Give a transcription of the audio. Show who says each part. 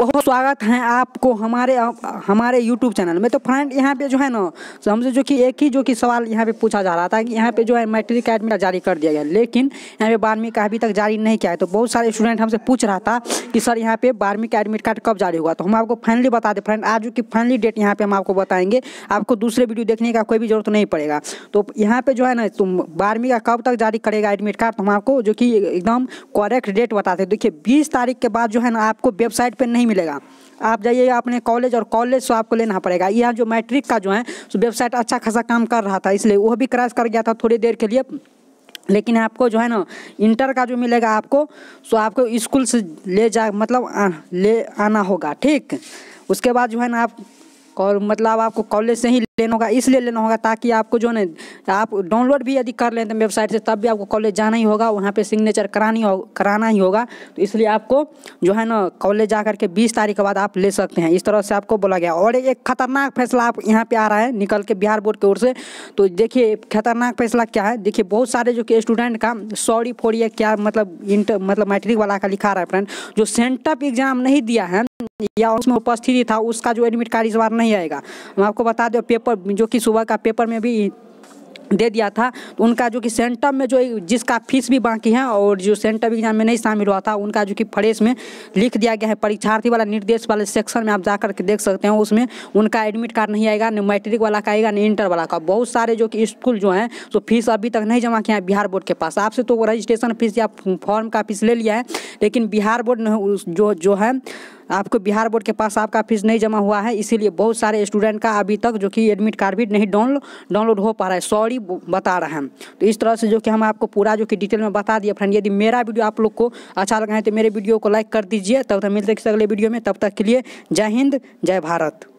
Speaker 1: बहुत स्वागत है आपको हमारे हमारे YouTube चैनल में तो फ्रेंड यहाँ पे जो है ना तो हमसे जो कि एक ही जो कि सवाल यहाँ पे पूछा जा रहा था कि यहाँ पे जो है मैट्रिक का एडमिट जारी कर दिया गया लेकिन यहाँ पे बारहवीं का अभी तक जारी नहीं किया है तो बहुत सारे स्टूडेंट हमसे पूछ रहा था कि सर यहाँ पे बारहवीं का एडमिट कार्ड कब जारी हुआ तो हम आपको फाइनली बता दें फ्रेंड आज की फाइनली डेट यहाँ पे हम आपको बताएंगे आपको दूसरे वीडियो देखने का कोई भी जरूरत नहीं पड़ेगा तो यहाँ पे जो है ना तुम बारहवीं का कब तक जारी करेगा एडमिट कार्ड तो हम आपको जो कि एकदम करेक्ट डेट बताते देखिए बीस तारीख के बाद जो है ना आपको वेबसाइट पर नहीं नहीं मिलेगा आप जाइएगा अपने कॉलेज और कॉलेज से आपको लेना पड़ेगा यह जो मैट्रिक का जो है वेबसाइट अच्छा खासा काम कर रहा था इसलिए वह भी क्रैश कर गया था थोड़ी देर के लिए लेकिन आपको जो है ना इंटर का जो मिलेगा आपको सो आपको स्कूल से ले जा मतलब आ, ले आना होगा ठीक उसके बाद जो है ना आप और मतलब आपको कॉलेज से ही लेना होगा इसलिए लेना होगा ताकि आपको जो है आप डाउनलोड भी यदि कर लें तो वेबसाइट से तब भी आपको कॉलेज जाना ही होगा वहाँ पे सिग्नेचर करानी हो कराना ही होगा तो इसलिए आपको जो है ना कॉलेज जा करके बीस तारीख के बाद आप ले सकते हैं इस तरह से आपको बोला गया और एक खतरनाक फैसला आप यहाँ पर आ रहा है निकल के बिहार बोर्ड की ओर से तो देखिए खतरनाक फैसला क्या है देखिए बहुत सारे जो कि स्टूडेंट का सॉरी फोर ये क्या मतलब इंटर मतलब मैट्रिक वाला का लिखा रहा है फ्रेंड जो सेंटअप एग्जाम नहीं दिया है या उसमें उपस्थिति था उसका जो एडमिट कार्ड इस बार नहीं आएगा हम आपको बता दें पेपर जो कि सुबह का पेपर में भी दे दिया था तो उनका जो कि सेंटर में जो जिसका फीस भी बाकी है और जो सेंटर एग्जाम में नहीं शामिल हुआ था उनका जो कि फ्रेश में लिख दिया गया है परीक्षार्थी वाला निर्देश वाले सेक्शन में आप जाकर के देख सकते हैं उसमें उनका एडमिट कार्ड नहीं आएगा न मैट्रिक वाला का आएगा न इंटर वाला का बहुत सारे जो कि स्कूल जो हैं तो फीस अभी तक नहीं जमा किया है बिहार बोर्ड के पास आपसे तो रजिस्ट्रेशन फीस या फॉर्म का फीस ले लिया है लेकिन बिहार बोर्ड जो जो है आपको बिहार बोर्ड के पास आपका फीस नहीं जमा हुआ है इसीलिए बहुत सारे स्टूडेंट का अभी तक जो कि एडमिट कार्ड भी नहीं डाउनलोड डाउनलोड हो पा रहा है सॉरी बता रहे हैं तो इस तरह से जो कि हम आपको पूरा जो कि डिटेल में बता दिया फ्रेंड यदि मेरा वीडियो आप लोग को अच्छा लगा है तो मेरे वीडियो को लाइक कर दीजिए तब तक मिलते किसी अगले वीडियो में तब तक के लिए जय हिंद जय भारत